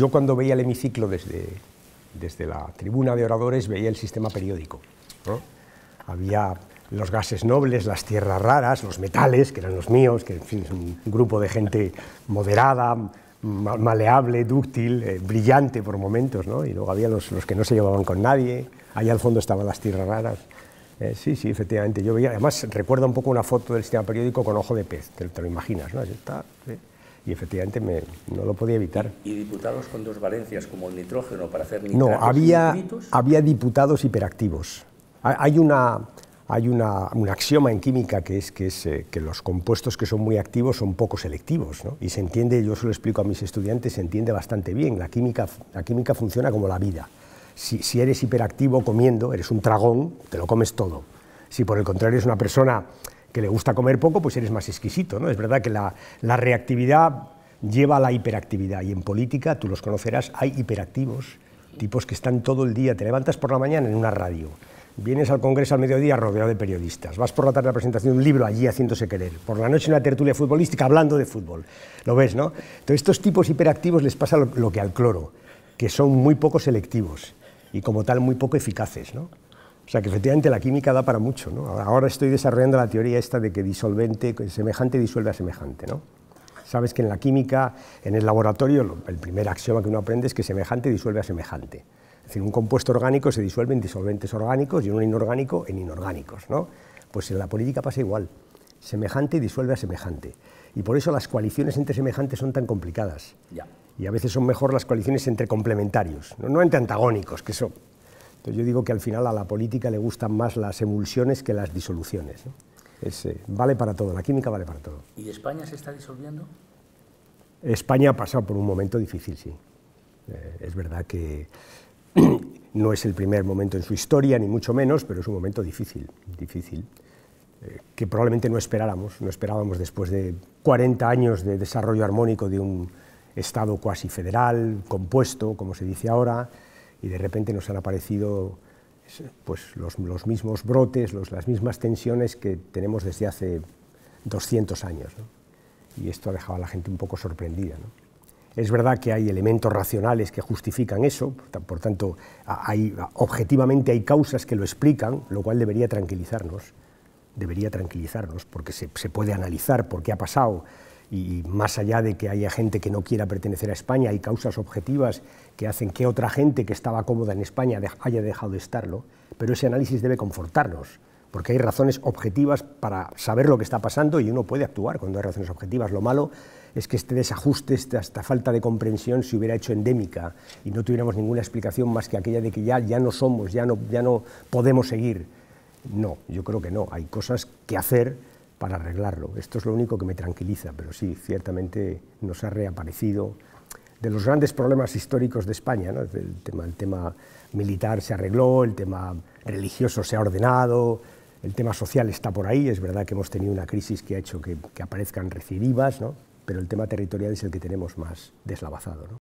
Yo cuando veía el hemiciclo desde, desde la tribuna de oradores veía el sistema periódico. Había los gases nobles, las tierras raras, los metales, que eran los míos, que en fin, es un grupo de gente moderada, maleable, dúctil, eh, brillante por momentos, ¿no? y luego había los, que no se llevaban con nadie, ahí al fondo estaban las tierras raras. Eh, sí, sí, efectivamente, yo veía, además recuerda un poco una foto del sistema periódico con ojo de pez, te, lo imaginas, ¿no? Está, y efectivamente no lo podía evitar. ¿Y diputados con dos valencias, como el nitrógeno, para hacer nitratos No, había, había diputados hiperactivos. Hay una... Hay una, un axioma en química que es, que es eh, que los compuestos que son muy activos son poco selectivos. Y se entiende, yo se lo explico a mis estudiantes, se entiende bastante bien. La química, la química funciona como la vida. Si, si eres hiperactivo comiendo, eres un tragón, te lo comes todo. Si por el contrario es una persona que le gusta comer poco, pues eres más exquisito. ¿no? Es verdad que la, reactividad lleva a la hiperactividad y en política, tú los conocerás, hay hiperactivos, tipos que están todo el día, te levantas por la mañana en una radio, Vienes al Congreso al mediodía rodeado de periodistas. Vas por la tarde a la presentación de un libro allí haciéndose querer. Por la noche una tertulia futbolística hablando de fútbol. Lo ves, ¿no? Entonces, estos tipos hiperactivos les pasa lo, que al cloro, que son muy poco selectivos y como tal muy poco eficaces, ¿no? O sea que efectivamente la química da para mucho. ¿no? Ahora estoy desarrollando la teoría esta de que disolvente, semejante disuelve a semejante. ¿no? Sabes que en la química, en el laboratorio, el primer axioma que uno aprende es que semejante disuelve a semejante. Es decir, un compuesto orgánico se disuelve en disolventes orgánicos y un inorgánico en inorgánicos. ¿no? Pues en la política pasa igual. Semejante disuelve a semejante. Y por eso las coaliciones entre semejantes son tan complicadas. Y a veces son mejor las coaliciones entre complementarios, no, no entre antagónicos, que eso yo digo que al final a la política le gustan más las emulsiones que las disoluciones. Eh, vale para todo, la química vale para todo. ¿Y España se está disolviendo? España ha pasado por un momento difícil, sí. Eh, es verdad que no es el primer momento en su historia, ni mucho menos, pero es un momento difícil, difícil, eh, que probablemente no esperáramos, no esperábamos después de 40 años de desarrollo armónico de un Estado cuasi federal, compuesto, como se dice ahora, y de repente nos han aparecido pues, los, mismos brotes, las mismas tensiones que tenemos desde hace 200 años. Y esto ha dejado a la gente un poco sorprendida. Es verdad que hay elementos racionales que justifican eso, por tanto, hay, objetivamente hay causas que lo explican, lo cual debería tranquilizarnos, debería tranquilizarnos, porque se puede analizar por qué ha pasado, y más allá de que haya gente que no quiera pertenecer a España, hay causas objetivas que hacen que otra gente que estaba cómoda en España haya dejado de estarlo, pero ese análisis debe confortarnos, porque hay razones objetivas para saber lo que está pasando y uno puede actuar cuando hay razones objetivas. Lo malo es que este desajuste, esta, falta de comprensión se hubiera hecho endémica y no tuviéramos ninguna explicación más que aquella de que ya, ya no somos, ya ya no podemos seguir. No, yo creo que no, hay cosas que hacer para arreglarlo. Esto es lo único que me tranquiliza, pero sí, ciertamente nos ha reaparecido de los grandes problemas históricos de España. ¿no? El, tema, militar se arregló, el tema religioso se ha ordenado, el tema social está por ahí. Es verdad que hemos tenido una crisis que ha hecho que, aparezcan recidivas, ¿no? pero el tema territorial es el que tenemos más deslavazado.